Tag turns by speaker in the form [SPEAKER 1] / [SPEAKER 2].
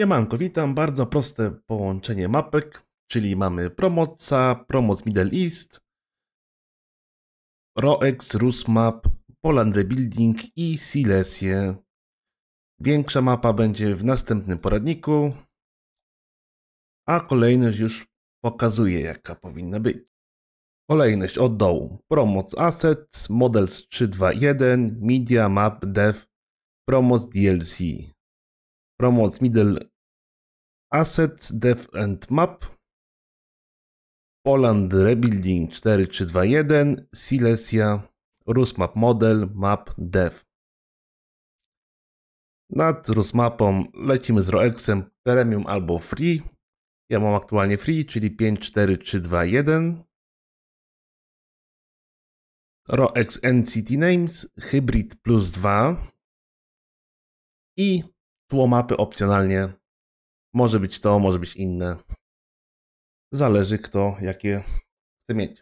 [SPEAKER 1] Jamanko, witam. Bardzo proste połączenie mapek, czyli mamy Promoca, Promoc Middle East, Roex, Rusmap, Poland Rebuilding i Silesię. Większa mapa będzie w następnym poradniku, a kolejność już pokazuje jaka powinna być. Kolejność od dołu. Promoc Assets, Models 321, Media Map Dev, Promoc DLC promote middle assets, def and map, Poland Rebuilding 4321, Silesia, Rusmap Model, Map Dev. Nad Rusmapą lecimy z Roexem Premium albo Free. Ja mam aktualnie Free, czyli 54321. Roex NCT
[SPEAKER 2] Names, Hybrid plus 2 i Tło mapy opcjonalnie. Może być to, może być inne. Zależy kto jakie
[SPEAKER 3] chce mieć.